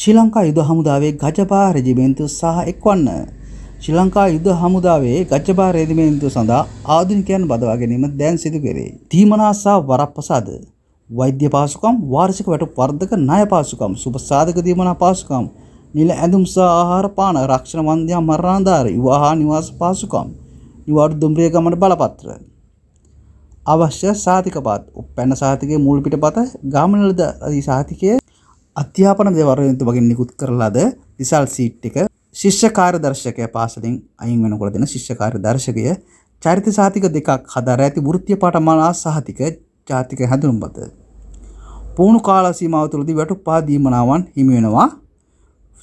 ශ්‍රී ලංකා යුද හමුදාවේ ගජපා රෙජිමේන්තු සහ එක්වන්න. ශ්‍රී ලංකා යුද හමුදාවේ ගජපා රෙජිමේන්තු සඳහා ආධුනිකයන් බදවා ගැනීම දැන් සිදු කෙරේ. තීමනා සහ වරප්‍රසාද වෛද්‍ය පාසුකම් වාර්ෂික වැටුප් වර්ධක ණය පාසුකම් සුබ සාධක දීමනා පාසුකම් නිල ඇඳුම් සහ ආහාර පාන රක්ෂණ වන්දියා මරණාධාර විවාහ නිවාස පාසුකම් නිවාඩු දුම්රිය ගමන බලපත්‍ර අවශ්‍ය සාතිකපත් උපැන්න සාතිකයේ මුල් පිටපත ගාමනලද අධි සාතිකයේ අධ්‍යාපන දෙවරයුතු වගේ නිකුත් කරලාද රිසල් සීට් එක ශිෂ්‍යකාර දර්ශකය පාසලින් අයින් වෙනකොට දෙන ශිෂ්‍යකාර දර්ශකය චරිත සාතික දෙකක් හදාර ඇති වෘත්තිය පාඨමාලා සහතික ජාතික හැඳුම්පත. පුහුණු කාල සීමාව තුළදී වැටුප්පා දීමනාවන් හිමි වෙනවා.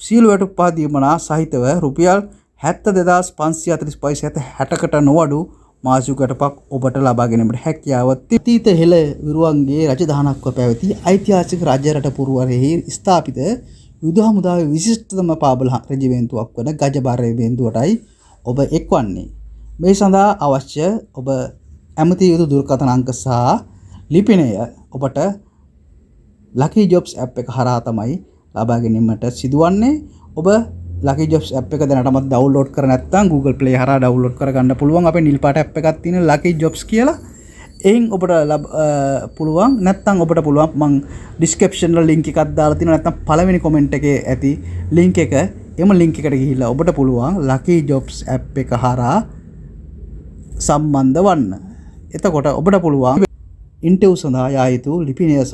සීල වැටුප්පා දීමනා සහිතව රුපියල් 72545 60කට නොවඩු මාසුකටපක් ඔබට ලබාගෙනට හැකියාවත් තීත හෙළ විරුවන්ගේ රජධානක්ව පැවති ඓතිහාසික රජරට පුරුවරෙහි ස්ථාපිත යුදහමුදාව විශිෂ්ටතම පාබල රජවෙන්තුවක් වන ගජභාරයවෙන්දුවටයි ඔබ එක් වන්නේ. මේ සඳහා අවශ්‍ය ඔබ ඇමති යුතු දුර්කතනංක සහ ලිපිනය ඔබට ලකි ජොබ්ස් ඇ් එක හරා තමයි ලබාගැනීමට සිදුවන්නේ ඔබ ලකි ජොබ් අප එක දැනටමත් ඩවලෝඩ් කර නැත්තම් Google Play හර ඩවලෝඩ් කරගන්න පුළුවන් අප නිල්පට අප එකක් තියෙන ලකි ජොබ්ස් කියලා එයින් ඔබට ලබ පුළුවන් නැත්තං ඔබට පුළුවන් මං ඩිස්කප්ෂන්ල ලිංකි කක්දාලා තින නැතම් පලවෙනි කොමෙන්ට් එක ඇති ලිංක එක එම ලිංක එකට ගිහිල්ලා ඔබට පුළුවන් ලකී ජොබ්ස් ඇ් එක හරා සම්බන්ධ වන්න එතකොට ඔබට පුළුවන් ඉන්ටව් සඳහා යායුතු ලිපිනය සහ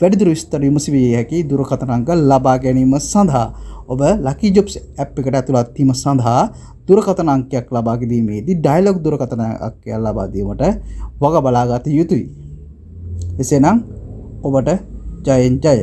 වැඩිදුර විස්තර විමසිවිය හැකි දුරකතනංග ලබා ගැනීම සඳහා ඔබ ලකි ජොබ්ස් ඇප් එකට ඇතුළත්වීම සඳහා දුරකතන අංකයක් ලබාගදීමේදී ඩයිලොග් දුරකතනයක් ලබාදීමට වග බලාගත යුතුයි. එසේනම් ඔබට ජයෙන් ජය.